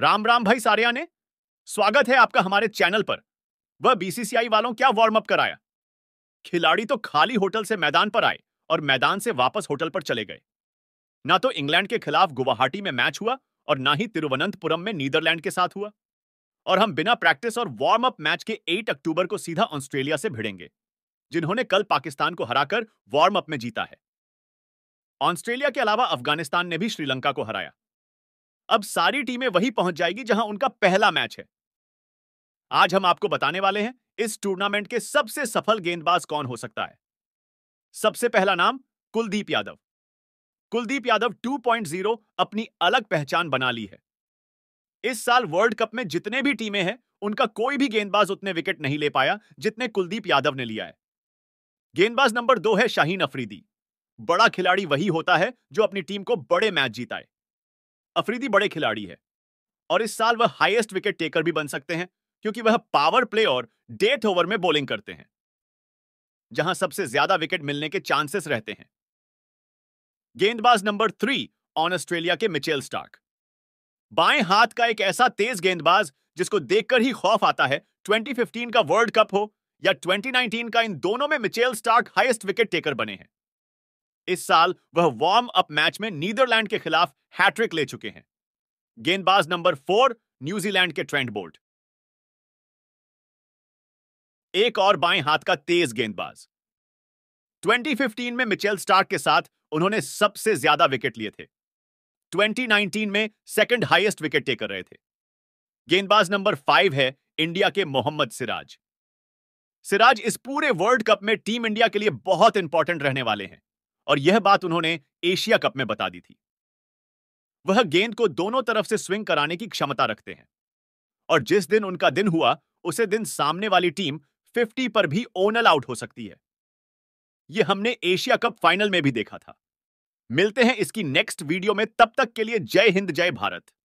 राम राम भाई सारिया ने स्वागत है आपका हमारे चैनल पर वह बीसीसीआई वालों क्या वार्म अप कराया खिलाड़ी तो खाली होटल से मैदान पर आए और मैदान से वापस होटल पर चले गए ना तो इंग्लैंड के खिलाफ गुवाहाटी में मैच हुआ और ना ही तिरुवनंतपुरम में नीदरलैंड के साथ हुआ और हम बिना प्रैक्टिस और वार्म अप मैच के 8 अक्टूबर को सीधा ऑस्ट्रेलिया से भिड़ेंगे जिन्होंने कल पाकिस्तान को हराकर वार्म अप में जीता है ऑस्ट्रेलिया के अलावा अफगानिस्तान ने भी श्रीलंका को हराया अब सारी टीमें वही पहुंच जाएगी जहां उनका पहला मैच है आज हम आपको बताने वाले हैं इस टूर्नामेंट के सबसे सफल गेंदबाज कौन हो सकता है सबसे पहला नाम कुलदीप यादव कुलदीप यादव 2.0 अपनी अलग पहचान बना ली है इस साल वर्ल्ड कप में जितने भी टीमें हैं उनका कोई भी गेंदबाज उतने विकेट नहीं ले पाया जितने कुलदीप यादव ने लिया है गेंदबाज नंबर दो है शाहीन अफरीदी बड़ा खिलाड़ी वही होता है जो अपनी टीम को बड़े मैच जीताए अफरीदी बड़े खिलाड़ी है और इस साल वह हाईएस्ट विकेट टेकर भी बन सकते हैं क्योंकि वह पावर प्ले और डेथ ओवर में बॉलिंग करते हैं जहां सबसे ज्यादा विकेट मिलने के चांसेस रहते हैं गेंदबाज नंबर थ्री ऑन ऑस्ट्रेलिया के मिचेल स्टार्क बाएं हाथ का एक ऐसा तेज गेंदबाज जिसको देखकर ही खौफ आता है 2015 का वर्ल्ड कप हो या 2019 का इन दोनों में Mitchell Starc highest wicket taker बने हैं इस साल वह वार्म अप मैच में नीदरलैंड के खिलाफ हैट्रिक ले चुके हैं गेंदबाज नंबर फोर न्यूजीलैंड के ट्रेंट बोल्ट एक और बाएं हाथ का तेज गेंदबाज 2015 में मिचेल स्टार्क के साथ उन्होंने सबसे ज्यादा विकेट लिए थे 2019 में सेकंड हाईएस्ट विकेट टेकर रहे थे गेंदबाज नंबर फाइव है इंडिया के मोहम्मद सिराज सिराज इस पूरे वर्ल्ड कप में टीम इंडिया के लिए बहुत इंपॉर्टेंट रहने वाले हैं और यह बात उन्होंने एशिया कप में बता दी थी वह गेंद को दोनों तरफ से स्विंग कराने की क्षमता रखते हैं और जिस दिन उनका दिन हुआ उसे दिन सामने वाली टीम 50 पर भी ओनल आउट हो सकती है यह हमने एशिया कप फाइनल में भी देखा था मिलते हैं इसकी नेक्स्ट वीडियो में तब तक के लिए जय हिंद जय भारत